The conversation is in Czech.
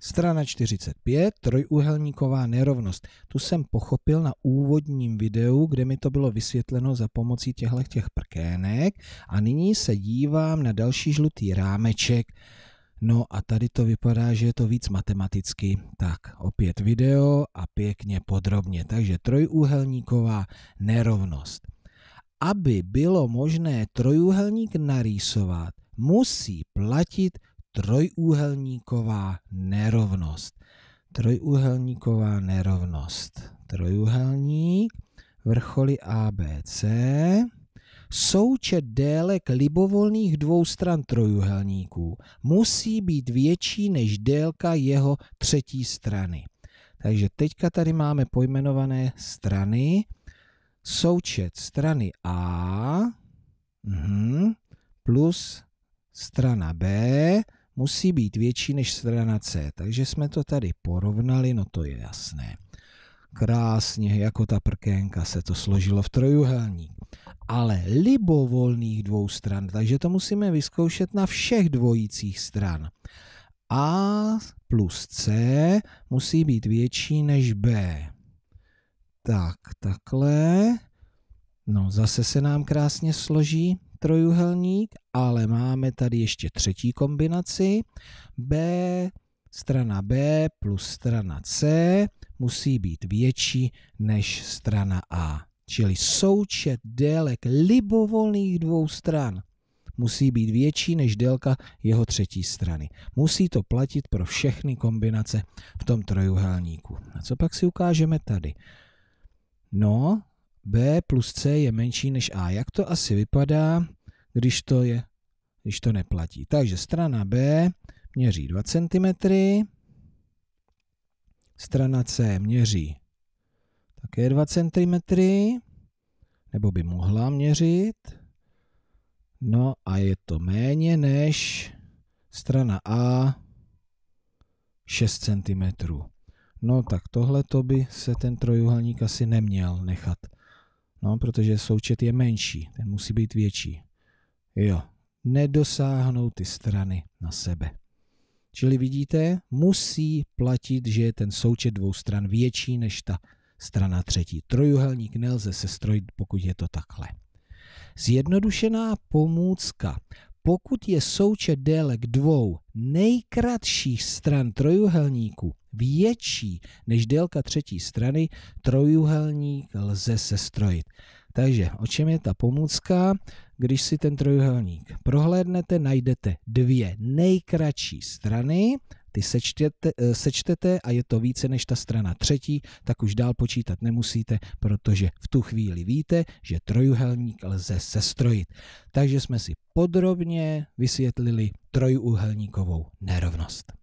Strana 45, trojúhelníková nerovnost. Tu jsem pochopil na úvodním videu, kde mi to bylo vysvětleno za pomocí těchto těch prkének a nyní se dívám na další žlutý rámeček. No a tady to vypadá, že je to víc matematicky. Tak opět video a pěkně podrobně. Takže trojúhelníková nerovnost. Aby bylo možné trojúhelník narýsovat, musí platit trojúhelníková nerovnost. Trojúhelníková nerovnost. Trojúhelník, vrcholy ABC, součet délek libovolných dvou stran trojuhelníků musí být větší než délka jeho třetí strany. Takže teďka tady máme pojmenované strany. Součet strany A mhm, plus strana B musí být větší než strana C, takže jsme to tady porovnali, no to je jasné. Krásně, jako ta prkénka se to složilo v trojuhelník. Ale libovolných dvou stran, takže to musíme vyzkoušet na všech dvojících stran. A plus C musí být větší než B. Tak, takhle. No, zase se nám krásně složí trojuhelník, ale máme tady ještě třetí kombinaci. B, strana B plus strana C musí být větší než strana A. Čili součet délek libovolných dvou stran musí být větší než délka jeho třetí strany. Musí to platit pro všechny kombinace v tom trojuhelníku. A co pak si ukážeme tady? No, B plus C je menší než A. Jak to asi vypadá, když to, je, když to neplatí? Takže strana B měří 2 cm, strana C měří také 2 cm, nebo by mohla měřit. No a je to méně než strana A 6 cm. No tak tohle to by se ten trojuhelník asi neměl nechat No, protože součet je menší, ten musí být větší. Jo, nedosáhnou ty strany na sebe. Čili vidíte, musí platit, že je ten součet dvou stran větší než ta strana třetí. Trojuhelník nelze sestrojit, pokud je to takhle. Zjednodušená pomůcka pokud je součet délek dvou nejkratších stran trojuhelníku větší než délka třetí strany, trojuhelník lze sestrojit. Takže o čem je ta pomůcka? Když si ten trojuhelník prohlédnete, najdete dvě nejkratší strany ty sečtete, eh, sečtete a je to více než ta strana třetí, tak už dál počítat nemusíte, protože v tu chvíli víte, že trojuhelník lze sestrojit. Takže jsme si podrobně vysvětlili trojuhelníkovou nerovnost.